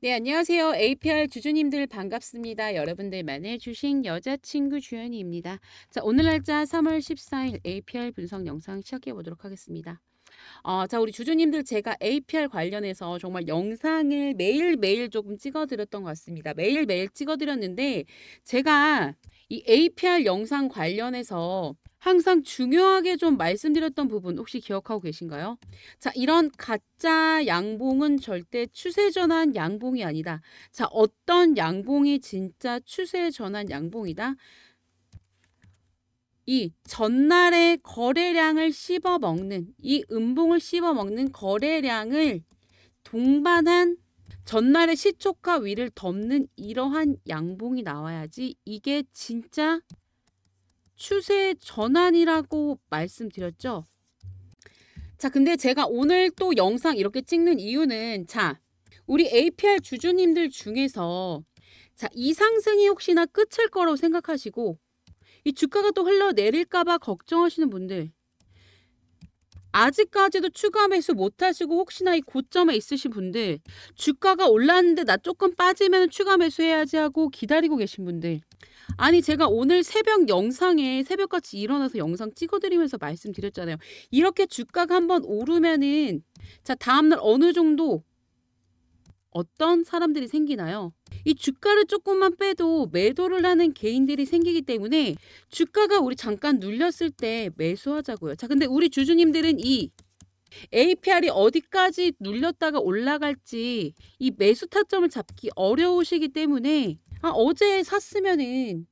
네, 안녕하세요. APR 주주님들 반갑습니다. 여러분들만의 주식 여자친구 주연이입니다. 자, 오늘 날짜 3월 14일 APR 분석 영상 시작해 보도록 하겠습니다. 어, 자 우리 주주님들 제가 APR 관련해서 정말 영상을 매일매일 조금 찍어드렸던 것 같습니다. 매일매일 찍어드렸는데 제가 이 APR 영상 관련해서 항상 중요하게 좀 말씀드렸던 부분 혹시 기억하고 계신가요? 자, 이런 가짜 양봉은 절대 추세 전환 양봉이 아니다. 자, 어떤 양봉이 진짜 추세 전환 양봉이다? 이 전날의 거래량을 씹어 먹는 이 음봉을 씹어 먹는 거래량을 동반한 전날의 시초가 위를 덮는 이러한 양봉이 나와야지 이게 진짜 추세 전환이라고 말씀드렸죠. 자, 근데 제가 오늘 또 영상 이렇게 찍는 이유는 자, 우리 APR 주주님들 중에서 자, 이 상승이 혹시나 끝일 거라고 생각하시고 이 주가가 또 흘러내릴까봐 걱정하시는 분들 아직까지도 추가 매수 못하시고 혹시나 이 고점에 있으신 분들 주가가 올랐는데 나 조금 빠지면 추가 매수해야지 하고 기다리고 계신 분들 아니 제가 오늘 새벽 영상에 새벽같이 일어나서 영상 찍어드리면서 말씀드렸잖아요 이렇게 주가가 한번 오르면은 자 다음날 어느 정도 어떤 사람들이 생기나요 이 주가를 조금만 빼도 매도를 하는 개인들이 생기기 때문에 주가가 우리 잠깐 눌렸을 때 매수하자고요. 자, 근데 우리 주주님들은 이 APR이 어디까지 눌렸다가 올라갈지 이 매수 타점을 잡기 어려우시기 때문에 아, 어제 샀으면은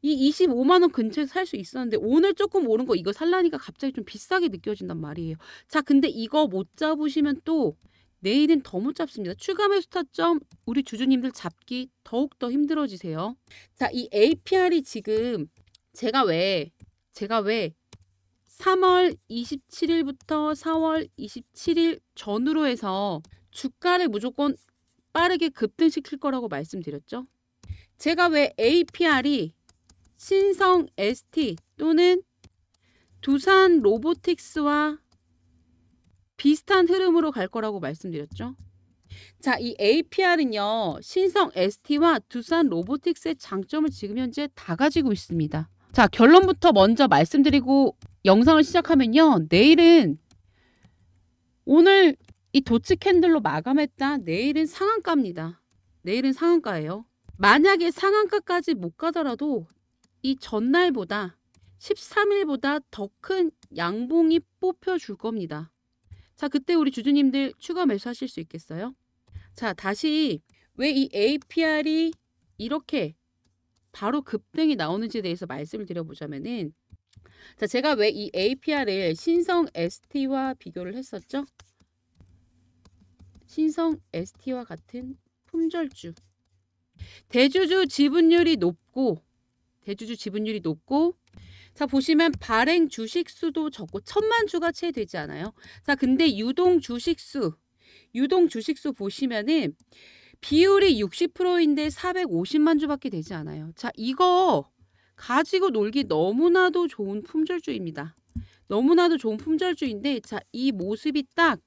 이 25만 원 근처에 살 수 있었는데 오늘 조금 오른 거 이거 살라니까 갑자기 좀 비싸게 느껴진단 말이에요. 자, 근데 이거 못 잡으시면 또 내일은 더 못잡습니다. 추가 매수 타점 우리 주주님들 잡기 더욱더 힘들어지세요. 자, 이 APR이 지금 제가 왜 제가 왜 3월 27일부터 4월 27일 전후로 해서 주가를 무조건 빠르게 급등시킬 거라고 말씀드렸죠. 제가 왜 APR이 신성 ST 또는 두산 로보틱스와 비슷한 흐름으로 갈 거라고 말씀드렸죠. 자, 이 APR은요. 신성 ST와 두산 로보틱스의 장점을 지금 현재 다 가지고 있습니다. 자, 결론부터 먼저 말씀드리고 영상을 시작하면요. 내일은 오늘 이 도치 캔들로 마감했다. 내일은 상한가입니다. 내일은 상한가예요. 만약에 상한가까지 못 가더라도 이 전날보다 13일보다 더 큰 양봉이 뽑혀줄 겁니다. 자, 그때 우리 주주님들 추가 매수하실 수 있겠어요? 자, 다시 왜 이 APR이 이렇게 바로 급등이 나오는지에 대해서 말씀을 드려보자면은 자, 제가 왜 이 APR을 신성 ST와 비교를 했었죠? 신성 ST와 같은 품절주. 대주주 지분율이 높고 대주주 지분율이 높고 자 보시면 발행 주식수도 적고 천만 주가 채 되지 않아요. 자 근데 유동 주식수 유동 주식수 보시면은 비율이 60%인데 450만 주밖에 되지 않아요. 자 이거 가지고 놀기 너무나도 좋은 품절주입니다. 너무나도 좋은 품절주인데 자 이 모습이 딱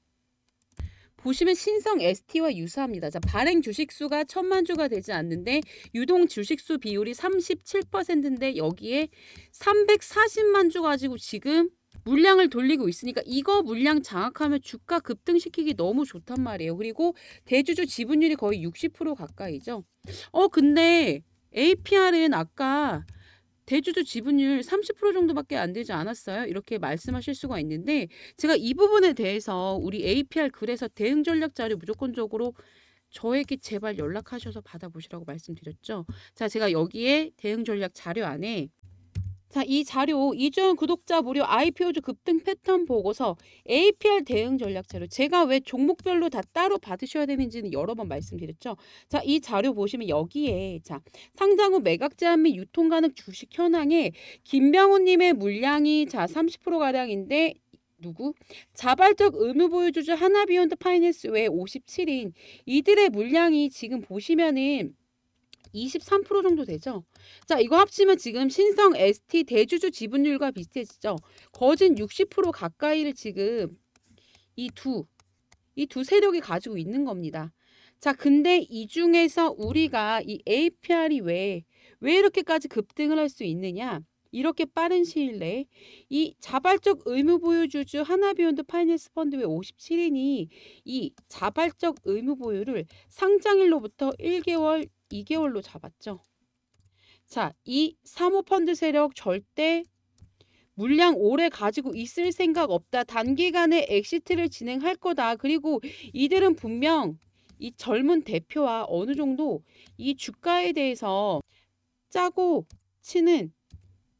보시면 신성 ST와 유사합니다. 자, 발행 주식수가 천만 주가 되지 않는데 유동 주식수 비율이 37%인데 여기에 340만 주 가지고 지금 물량을 돌리고 있으니까 이거 물량 장악하면 주가 급등시키기 너무 좋단 말이에요. 그리고 대주주 지분율이 거의 60% 가까이죠. 어 근데 APR은 아까 대주주 지분율 30% 정도밖에 안 되지 않았어요. 이렇게 말씀하실 수가 있는데 제가 이 부분에 대해서 우리 APR 글에서 대응 전략 자료 무조건적으로 저에게 제발 연락하셔서 받아보시라고 말씀드렸죠. 자, 제가 여기에 대응 전략 자료 안에 자, 이 자료 이주연 구독자 무료 IPO주 급등 패턴 보고서 APR 대응 전략 자료 제가 왜 종목별로 다 따로 받으셔야 되는지는 여러 번 말씀드렸죠. 자, 이 자료 보시면 여기에 자, 상장 후 매각 제한 및 유통 가능 주식 현황에 김병호 님의 물량이 자, 30% 가량인데 누구? 자발적 의무 보유주주 하나비욘드 파이낸스 외 57인 이들의 물량이 지금 보시면은 23% 정도 되죠. 자, 이거 합치면 지금 신성 ST 대주주 지분율과 비슷해지죠. 거진 60% 가까이를 지금 이 두, 이 두 세력이 가지고 있는 겁니다. 자, 근데 이 중에서 우리가 이 APR이 왜, 왜 이렇게까지 급등을 할 수 있느냐? 이렇게 빠른 시일 내에 이 자발적 의무 보유주주 하나비온드 파이낸스 펀드 의 57인이 이 자발적 의무 보유를 상장일로부터 1개월 2개월로 잡았죠. 자, 이 사모펀드 세력 절대 물량 오래 가지고 있을 생각 없다. 단기간에 엑시트를 진행할 거다. 그리고 이들은 분명 이 젊은 대표와 어느 정도 이 주가에 대해서 짜고 치는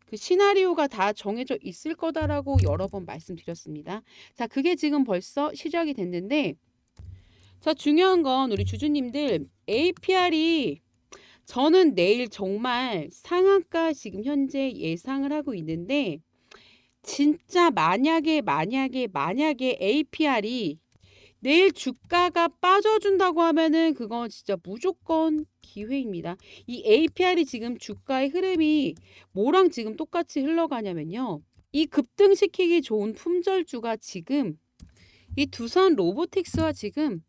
그 시나리오가 다 정해져 있을 거다라고 여러 번 말씀드렸습니다. 자, 그게 지금 벌써 시작이 됐는데 자, 중요한 건 우리 주주님들 APR이 저는 내일 정말 상한가 지금 현재 예상을 하고 있는데 진짜 만약에 만약에 만약에 APR이 내일 주가가 빠져준다고 하면은 그건 진짜 무조건 기회입니다. 이 APR이 지금 주가의 흐름이 뭐랑 지금 똑같이 흘러가냐면요. 이 급등시키기 좋은 품절주가 지금 이 두산 로보틱스와 지금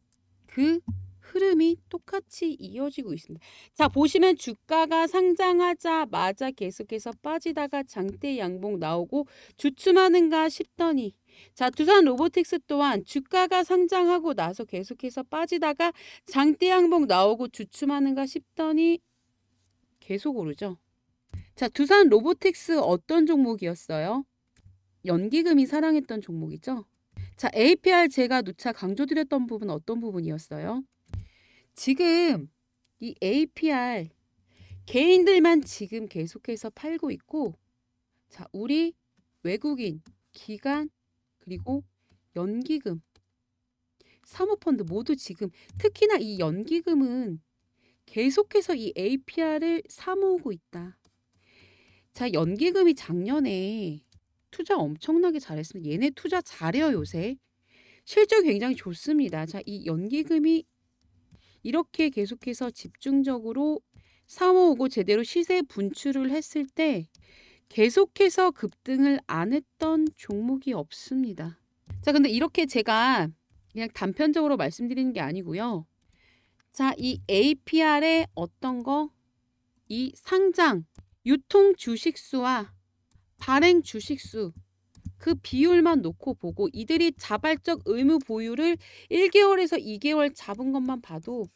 그 흐름이 똑같이 이어지고 있습니다. 자 보시면 주가가 상장하자마자 계속해서 빠지다가 장대 양봉 나오고 주춤하는가 싶더니 자 두산 로보틱스 또한 주가가 상장하고 나서 계속해서 빠지다가 장대 양봉 나오고 주춤하는가 싶더니 계속 오르죠. 자 두산 로보틱스 어떤 종목이었어요? 연기금이 사랑했던 종목이죠. 자, APR 제가 누차 강조드렸던 부분 은 어떤 부분이었어요? 지금 이 APR 개인들만 지금 계속해서 팔고 있고 자, 우리 외국인, 기관, 그리고 연기금, 사모펀드 모두 지금 특히나 이 연기금은 계속해서 이 APR을 사모으고 있다. 자, 연기금이 작년에 투자 엄청나게 잘했습니다. 얘네 투자 잘해요 요새. 실적 굉장히 좋습니다. 자, 이 연기금이 이렇게 계속해서 집중적으로 사모오고 제대로 시세 분출을 했을 때 계속해서 급등을 안 했던 종목이 없습니다. 자, 근데 이렇게 제가 그냥 단편적으로 말씀드리는 게 아니고요. 자, 이 APR의 어떤 거? 이 상장, 유통 주식수와 발행 주식수 그 비율만 놓고 보고 이들이 자발적 의무 보유를 1개월에서 2개월 잡은 것만 봐도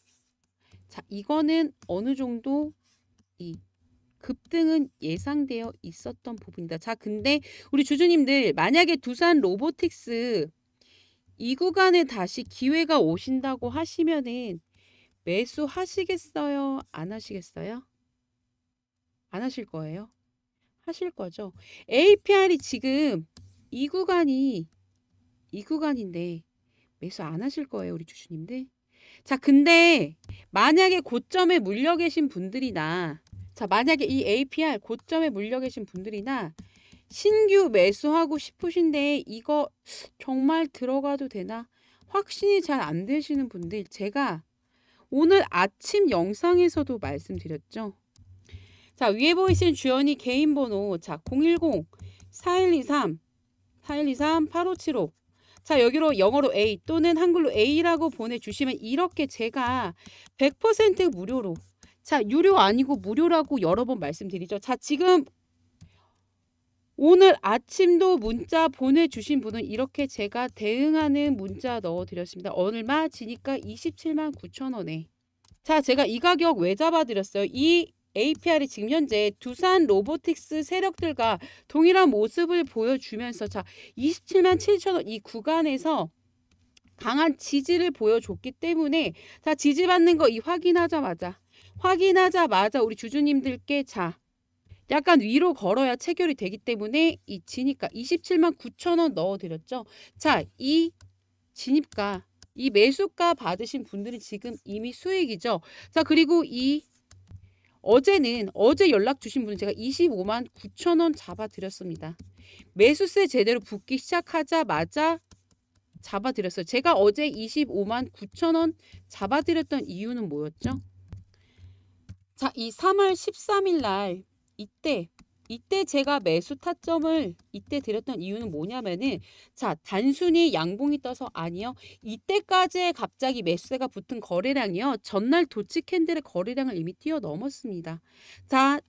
자 이거는 어느 정도 이 급등은 예상되어 있었던 부분이다. 자 근데 우리 주주님들 만약에 두산 로보틱스 이 구간에 다시 기회가 오신다고 하시면은 매수 하시겠어요? 안 하시겠어요? 안 하실 거예요? 하실 거죠. APR이 지금 이 구간이 이 구간인데 매수 안 하실 거예요, 우리 주주님들. 자, 근데 만약에 고점에 물려 계신 분들이나 자, 만약에 이 APR 고점에 물려 계신 분들이나 신규 매수하고 싶으신데 이거 정말 들어가도 되나? 확신이 잘 안 되시는 분들 제가 오늘 아침 영상에서도 말씀드렸죠. 자, 위에 보이신 주연이 개인 번호 자, 010 4123 4123 8575 자, 여기로 영어로 A 또는 한글로 A라고 보내주시면 이렇게 제가 100% 무료로 자, 유료 아니고 무료라고 여러 번 말씀드리죠. 자, 지금 오늘 아침도 문자 보내주신 분은 이렇게 제가 대응하는 문자 넣어드렸습니다. 얼마 지니까 27만 9천 원에. 자, 제가 이 가격 왜 잡아드렸어요? 이 APR이 지금 현재 두산 로보틱스 세력들과 동일한 모습을 보여주면서 자 27만 7천 원이 구간에서 강한 지지를 보여줬기 때문에 자 지지받는 거 이 확인하자마자 확인하자마자 우리 주주님들께 자 약간 위로 걸어야 체결이 되기 때문에 이 지니까 27만 9천 원 넣어드렸죠. 자 이 진입가 이 매수가 받으신 분들이 지금 이미 수익이죠. 자 그리고 이 어제는 어제 연락 주신 분은 제가 25만 9천 원 잡아드렸습니다. 매수세 제대로 붙기 시작하자마자 잡아드렸어요. 제가 어제 25만 9천 원 잡아드렸던 이유는 뭐였죠? 자, 이 3월 13일 날 이때 이때 제가 매수 타점을 이때 드렸던 이유는 뭐냐면은 자 단순히 양봉이 떠서 아니요 이때까지 갑자기 매수세가 붙은 거래량이요 전날 도치 캔들의 거래량을 이미 뛰어넘었습니다. 자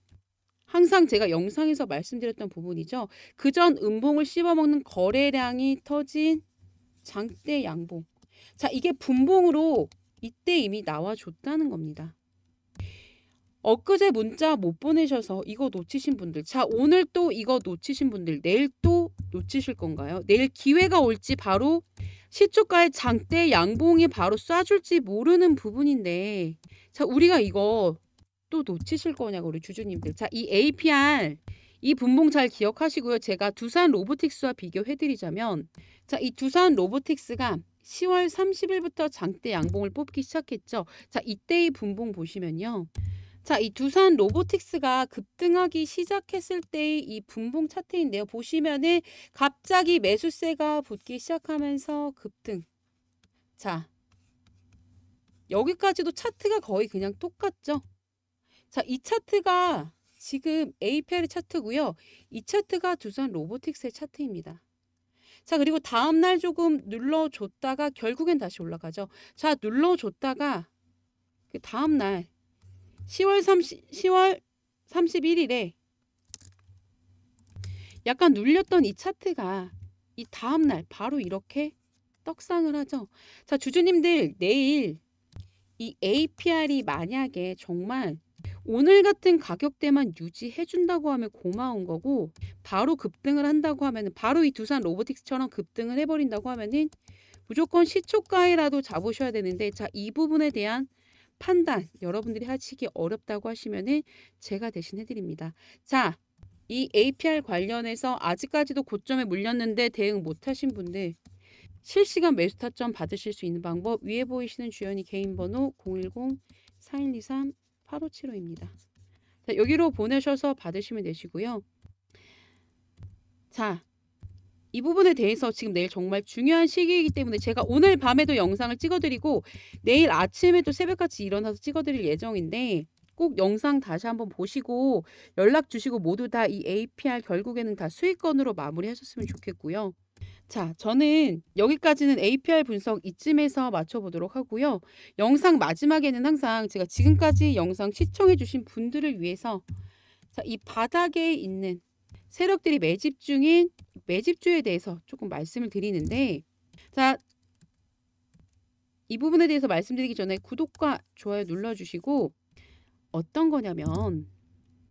항상 제가 영상에서 말씀드렸던 부분이죠. 그전 음봉을 씹어먹는 거래량이 터진 장대 양봉. 자 이게 분봉으로 이때 이미 나와줬다는 겁니다. 엊그제 문자 못 보내셔서 이거 놓치신 분들 자 오늘 또 이거 놓치신 분들 내일 또 놓치실 건가요? 내일 기회가 올지 바로 시초가의 장대 양봉이 바로 쏴줄지 모르는 부분인데 자 우리가 이거 또 놓치실 거냐고 우리 주주님들 자 이 APR 이 분봉 잘 기억하시고요 제가 두산 로보틱스와 비교해드리자면 자 이 두산 로보틱스가 10월 30일부터 장대 양봉을 뽑기 시작했죠. 자, 이때의 분봉 보시면요. 자, 이 두산 로보틱스가 급등하기 시작했을 때의 이 분봉 차트인데요. 보시면은 갑자기 매수세가 붙기 시작하면서 급등. 자, 여기까지도 차트가 거의 그냥 똑같죠. 자, 이 차트가 지금 a p r 차트고요. 이 차트가 두산 로보틱스의 차트입니다. 자, 그리고 다음 날 조금 눌러줬다가 결국엔 다시 올라가죠. 자, 눌러줬다가 그 다음 날 10월 30 10월 31일에 약간 눌렸던 이 차트가 이 다음 날 바로 이렇게 떡상을 하죠. 자, 주주님들 내일 이 APR이 만약에 정말 오늘 같은 가격대만 유지해 준다고 하면 고마운 거고 바로 급등을 한다고 하면 바로 이 두산 로보틱스처럼 급등을 해버린다고 하면은 무조건 시초가에라도 잡으셔야 되는데 자 이 부분에 대한 판단 여러분들이 하시기 어렵다고 하시면은 제가 대신 해드립니다. 자, 이 APR 관련해서 아직까지도 고점에 물렸는데 대응 못하신 분들 실시간 매수 타점 받으실 수 있는 방법 위에 보이시는 주연이 개인 번호 010-4123-8575입니다. 자, 여기로 보내셔서 받으시면 되시고요. 자, 이 부분에 대해서 지금 내일 정말 중요한 시기이기 때문에 제가 오늘 밤에도 영상을 찍어드리고 내일 아침에 도 새벽같이 일어나서 찍어드릴 예정인데 꼭 영상 다시 한번 보시고 연락 주시고 모두 다 이 APR 결국에는 다 수익권으로 마무리하셨으면 좋겠고요. 자, 저는 여기까지는 APR 분석 이쯤에서 마쳐보도록 하고요. 영상 마지막에는 항상 제가 지금까지 영상 시청해주신 분들을 위해서 자, 이 바닥에 있는 세력들이 매집 중인 매집주에 대해서 조금 말씀을 드리는데 자, 이 부분에 대해서 말씀드리기 전에 구독과 좋아요 눌러주시고 어떤 거냐면